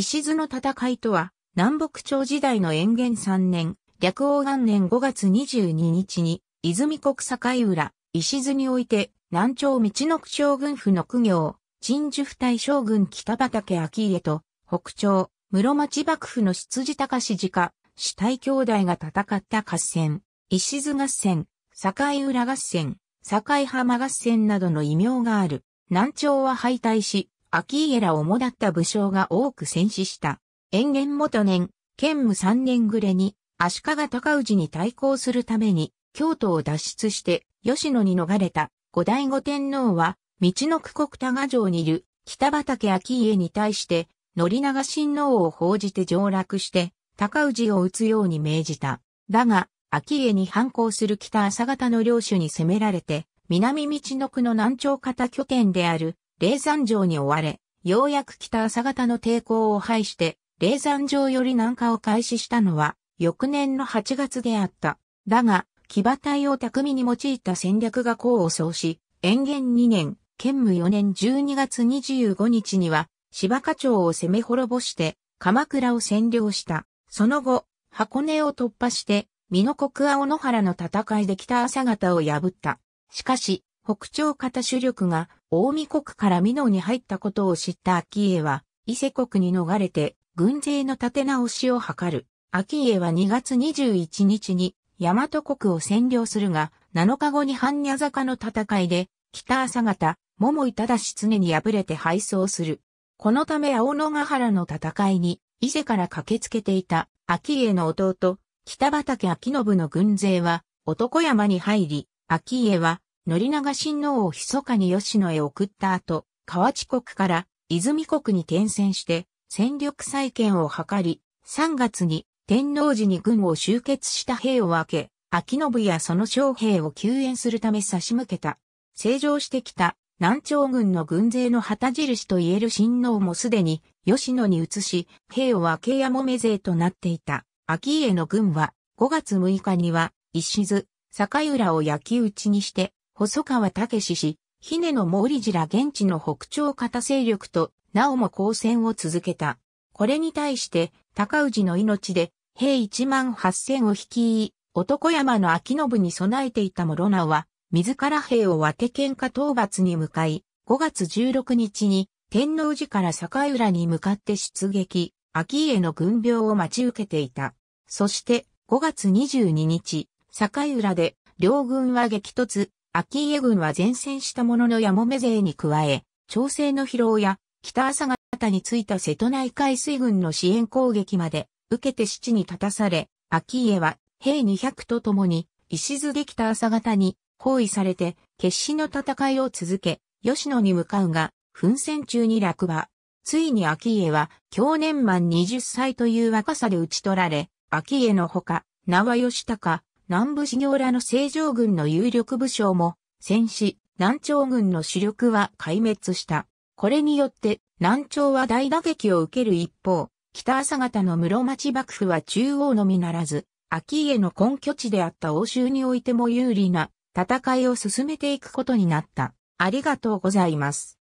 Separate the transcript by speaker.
Speaker 1: 石津の戦いとは、南北朝時代の延元3年、略王元年5月22日に、泉国境浦、石津において、南朝道の区将軍府の苦行、陳樹府大将軍北畠秋家と、北朝、室町幕府の執事高志寺家、死体兄弟が戦った合戦、石津合戦、境浦合戦、境浜合戦などの異名がある。南朝は敗退し、秋家らをもだった武将が多く戦死した。延元元年、剣武三年暮れに、足利高氏に対抗するために、京都を脱出して、吉野に逃れた、後醍醐天皇は、道の区国多賀城にいる、北畠秋家に対して、宣長親王を報じて上洛して、高氏を撃つように命じた。だが、秋家に反抗する北朝方の領主に攻められて、南道の区の南朝方拠点である霊山城に追われ、ようやく北朝方の抵抗を排して、霊山城より南下を開始したのは、翌年の8月であった。だが、騎馬隊を巧みに用いた戦略が功を奏し、延元2年、兼務4年12月25日には、芝花町を攻め滅ぼして、鎌倉を占領した。その後、箱根を突破して、美濃国青野原の戦いで北朝方を破った。しかし、北朝方主力が大見国から美濃に入ったことを知った秋家は、伊勢国に逃れて、軍勢の立て直しを図る。秋家は2月21日に、大和国を占領するが、7日後に半夜坂の戦いで、北朝方、桃井忠常に敗れて敗走する。このため青野ヶ原の戦いに、伊勢から駆けつけていた、秋家の弟、北畠秋信の軍勢は、男山に入り、秋家は、宣長親王を密かに吉野へ送った後、河内国から泉国に転戦して戦力再建を図り、3月に天皇寺に軍を集結した兵を分け、秋信やその将兵を救援するため差し向けた。成城してきた南朝軍の軍勢の旗印と言える親王もすでに吉野に移し、兵を明けやもめ勢となっていた。秋家の軍は5月6日には石津、坂浦を焼き討ちにして細川武史氏、姫野毛利寺ら現地の北朝方勢力と、なおも交戦を続けた。これに対して、高氏の命で、兵1万8000を率い、男山の秋信に備えていた諸直は、自ら兵を分け喧嘩討伐に向かい、5月16日に、天皇寺から坂浦に向かって出撃、秋家の軍病を待ち受けていた。そして、5月22日、坂浦で、両軍は激突、秋家軍は前線したもののやもめ勢に加え、調整の疲労や北朝方についた瀬戸内海水軍の支援攻撃まで受けて七に立たされ、秋家は兵200と共に石津で北朝方に包囲されて決死の戦いを続け、吉野に向かうが、奮戦中に落馬。ついに秋家は、去年満20歳という若さで討ち取られ、秋家のほか、は吉高、南部修行らの成城軍の有力武将も、戦死、南朝軍の主力は壊滅した。これによって、南朝は大打撃を受ける一方、北朝方の室町幕府は中央のみならず、秋家の根拠地であった欧州においても有利な戦いを進めていくことになった。ありがとうございます。